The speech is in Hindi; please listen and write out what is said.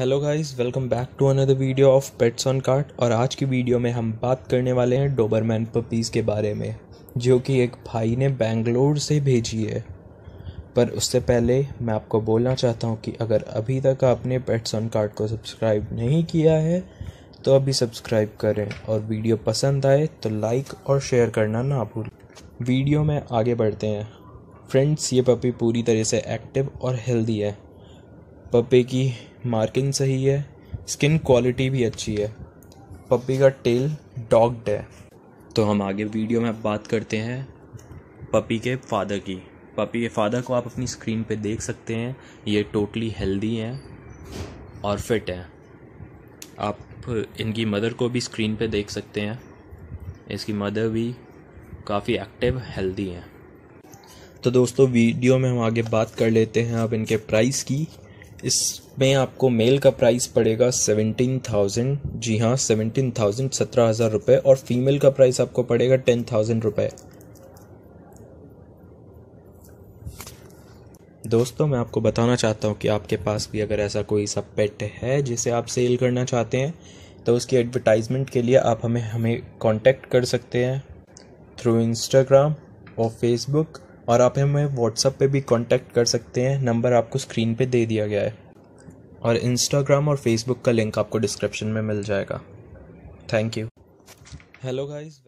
hello guys welcome back to another video of pets on cart और आज की वीडियो में हम बात करने वाले हैं डोबरमैन पपीज़ के बारे में जो कि एक भाई ने बेंगलोर से भेजी है पर उससे पहले मैं आपको बोलना चाहता हूँ कि अगर अभी तक आपने पेट्स ऑन कार्ट को सब्सक्राइब नहीं किया है तो अभी सब्सक्राइब करें और वीडियो पसंद आए तो लाइक और शेयर करना ना भूलें वीडियो में आगे बढ़ते हैं फ्रेंड्स ये पपी पूरी तरह से एक्टिव और हेल्दी है पपी की मार्किंग सही है स्किन क्वालिटी भी अच्छी है पप्पी का टेल डॉग्ड है तो हम आगे वीडियो में बात करते हैं पपी के फादर की पपी के फादर को आप अपनी स्क्रीन पे देख सकते हैं ये टोटली हेल्दी हैं और फिट हैं आप इनकी मदर को भी स्क्रीन पे देख सकते हैं इसकी मदर भी काफ़ी एक्टिव हेल्दी हैं तो दोस्तों वीडियो में हम आगे बात कर लेते हैं अब इनके प्राइस की इसमें आपको मेल का प्राइस पड़ेगा सेवेंटीन थाउजेंड जी हाँ सेवेंटीन थाउजेंड सत्रह हज़ार रुपये और फीमेल का प्राइस आपको पड़ेगा टेन थाउजेंड रुपये दोस्तों मैं आपको बताना चाहता हूँ कि आपके पास भी अगर ऐसा कोई सा पेट है जिसे आप सेल करना चाहते हैं तो उसकी एडवर्टाइजमेंट के लिए आप हमें हमें कांटेक्ट कर सकते हैं थ्रू इंस्टाग्राम और फेसबुक और आप हमें व्हाट्सअप पे भी कांटेक्ट कर सकते हैं नंबर आपको स्क्रीन पे दे दिया गया है और इंस्टाग्राम और फेसबुक का लिंक आपको डिस्क्रिप्शन में मिल जाएगा थैंक यू हेलो गाइस